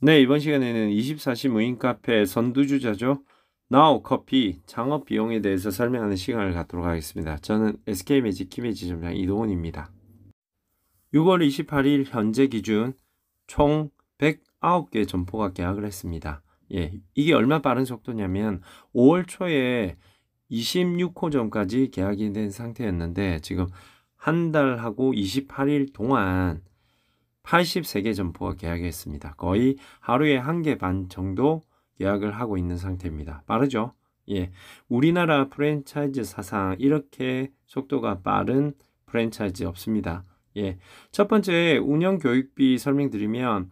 네, 이번 시간에는 24시 무인 카페 선두주자죠. 나우 커피 창업 비용에 대해서 설명하는 시간을 갖도록 하겠습니다. 저는 SK 매직 키매지 점장 이동훈입니다. 6월 28일 현재 기준 총 109개 점포가 계약을 했습니다. 예, 이게 얼마 빠른 속도냐면 5월 초에 26호점까지 계약이 된 상태였는데 지금 한 달하고 28일 동안 83개 점포가 계약했습니다. 거의 하루에 한 개 반 정도 예약을 하고 있는 상태입니다. 빠르죠? 예. 우리나라 프랜차이즈 사상 이렇게 속도가 빠른 프랜차이즈 없습니다. 예. 첫 번째 운영 교육비 설명드리면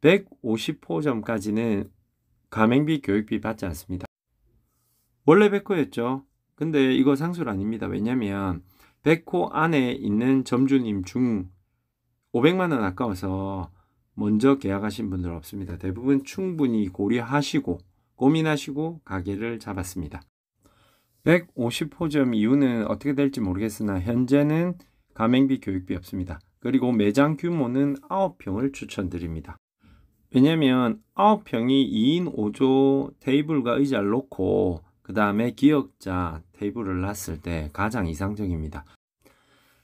150호점까지는 가맹비 교육비 받지 않습니다. 원래 100호였죠. 근데 이거 상술 아닙니다. 왜냐면 100호 안에 있는 점주님 중 500만 원 아까워서 먼저 계약하신 분들 없습니다. 대부분 충분히 고려하시고 고민하시고 가게를 잡았습니다. 150호점 이후는 어떻게 될지 모르겠으나 현재는 가맹비 교육비 없습니다. 그리고 매장 규모는 9평을 추천드립니다. 왜냐면 하 9평이 2인 5조 테이블과 의자를 놓고 그 다음에 기역자 테이블을 놨을 때 가장 이상적입니다.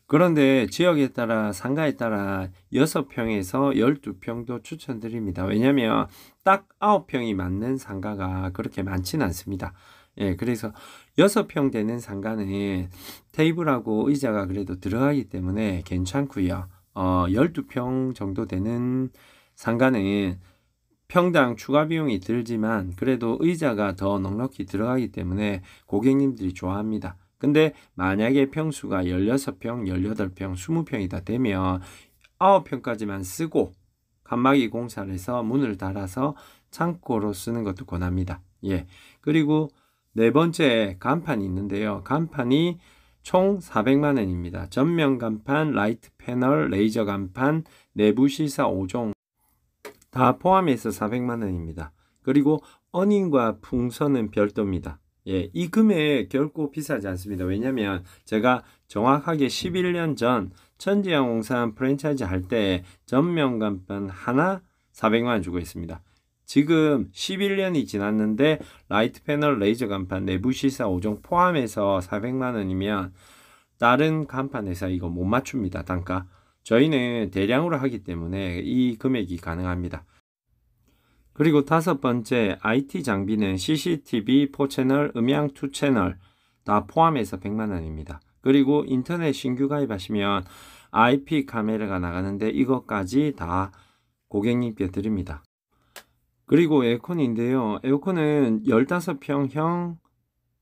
그런데 지역에 따라 상가에 따라 6평에서 12평도 추천드립니다. 왜냐하면 딱 9평이 맞는 상가가 그렇게 많지는 않습니다. 예, 그래서 6평 되는 상가는 테이블하고 의자가 그래도 들어가기 때문에 괜찮고요. 어, 12평 정도 되는 상가는 평당 추가 비용이 들지만 그래도 의자가 더 넉넉히 들어가기 때문에 고객님들이 좋아합니다. 근데 만약에 평수가 16평, 18평, 20평이다 되면 9평까지만 쓰고 칸막이 공사를 해서 문을 달아서 창고로 쓰는 것도 권합니다. 예. 그리고 네 번째 간판이 있는데요. 간판이 총 400만 원입니다. 전면 간판, 라이트 패널, 레이저 간판, 내부 시사 5종 다 포함해서 400만 원입니다. 그리고 어닝과 풍선은 별도입니다. 예, 이 금액 결코 비싸지 않습니다. 왜냐면 하 제가 정확하게 11년 전 천지양 홍산 프랜차이즈 할 때 전면간판 하나 400만 원 주고 있습니다. 지금 11년이 지났는데 라이트 패널 레이저 간판 내부 시사 5종 포함해서 400만 원이면 다른 간판 회사 이거 못 맞춥니다. 단가. 저희는 대량으로 하기 때문에 이 금액이 가능합니다. 그리고 다섯 번째, IT 장비는 CCTV 4채널, 음향 2채널 다 포함해서 100만 원입니다. 그리고 인터넷 신규 가입하시면 IP 카메라가 나가는데 이것까지 다 고객님께 드립니다. 그리고 에어컨인데요. 에어컨은 15평형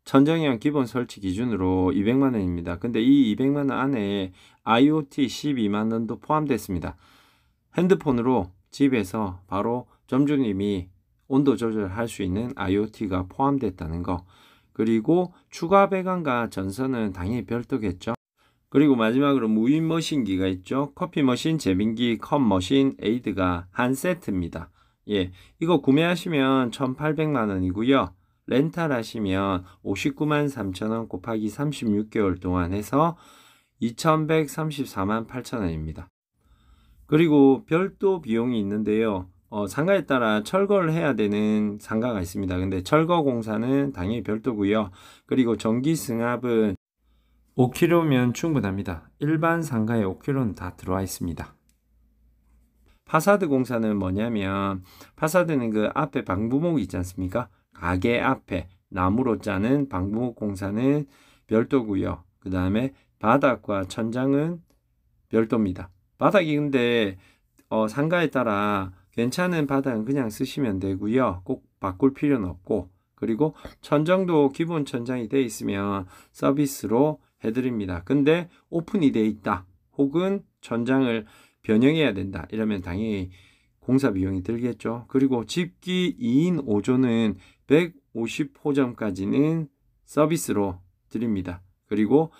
천정형 기본 설치 기준으로 200만 원입니다. 근데 이 200만 원 안에 IoT 12만 원도 포함됐습니다. 핸드폰으로 집에서 바로 점주님이 온도 조절할 수 있는 IoT가 포함됐다는 거. 그리고 추가 배관과 전선은 당연히 별도겠죠. 그리고 마지막으로 무인 머신기가 있죠. 커피 머신, 제빙기, 컵 머신, 에이드가 한 세트입니다. 예. 이거 구매하시면 1,800만 원이고요. 렌탈 하시면 59만 3천 원 곱하기 36개월 동안 해서 2,134만 8천 원입니다. 그리고 별도 비용이 있는데요. 어, 상가에 따라 철거를 해야 되는 상가가 있습니다. 근데 철거 공사는 당연히 별도고요. 그리고 전기 승합은 5km면 충분합니다. 일반 상가에 5km는 다 들어와 있습니다. 파사드 공사는 뭐냐면 파사드는 그 앞에 방부목 있지 않습니까? 가게 앞에 나무로 짜는 방부목 공사는 별도고요. 그 다음에 바닥과 천장은 별도입니다. 바닥이 근데 어, 상가에 따라 괜찮은 바닥은 그냥 쓰시면 되고요. 꼭 바꿀 필요는 없고 그리고 천정도 기본 천장이 되어 있으면 서비스로 해드립니다. 근데 오픈이 되어 있다 혹은 천장을 변형해야 된다 이러면 당연히 공사 비용이 들겠죠. 그리고 집기 2인 5조는 150호점까지는 서비스로 드립니다. 그리고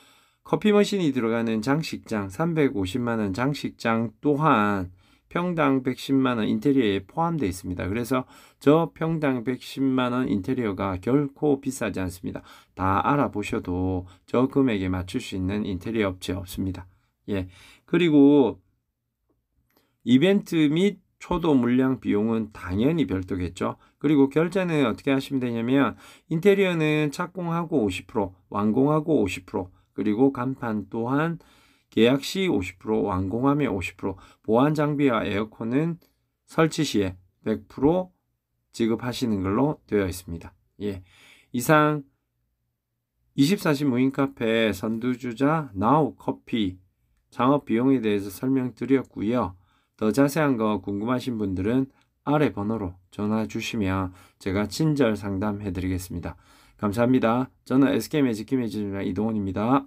커피 머신이 들어가는 장식장 350만 원 장식장 또한 평당 110만 원 인테리어에 포함되어 있습니다. 그래서 저 평당 110만 원 인테리어가 결코 비싸지 않습니다. 다 알아보셔도 저 금액에 맞출 수 있는 인테리어 업체 없습니다. 예. 그리고 이벤트 및 초도 물량 비용은 당연히 별도겠죠. 그리고 결제는 어떻게 하시면 되냐면 인테리어는 착공하고 50%, 완공하고 50%, 그리고 간판 또한 계약 시 50%, 완공함에 50%, 보안 장비와 에어컨은 설치 시에 100% 지급하시는 걸로 되어 있습니다. 예. 이상 24시 무인 카페 선두주자 나우 커피 창업 비용에 대해서 설명드렸고요. 더 자세한 거 궁금하신 분들은 아래 번호로 전화 주시면 제가 친절 상담해 드리겠습니다. 감사합니다. 저는 SK 매직 김혜진입니이동훈입니다